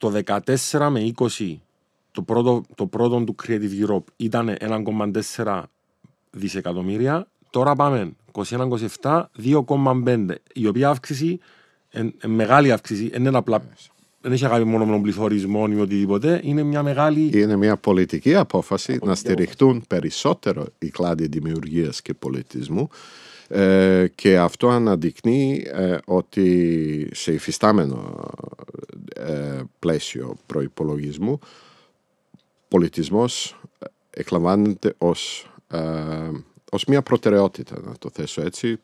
το 14 με 20 το πρώτο, το πρώτο του Creative Europe ήταν 1,4 δισεκατομμύρια. Τώρα πάμε 21-27, 2,5. Η οποία αύξηση, εν, εν μεγάλη αύξηση, δεν είναι απλά. Δεν έχει αγάπη μόνο με τον πληθωρισμό ή οτιδήποτε. Είναι μια μεγάλη. Είναι μια πολιτική απόφαση να στηριχτούν περισσότερο οι κλάδοι δημιουργίας και πολιτισμού. Ε, και αυτό αναδεικνύει ε, ότι σε υφιστάμενο πλαίσιο προϋπολογισμού, πολιτισμός ε, εκλαμβάνεται ως, ε, ως μια προτεραιότητα, να το θέσω έτσι,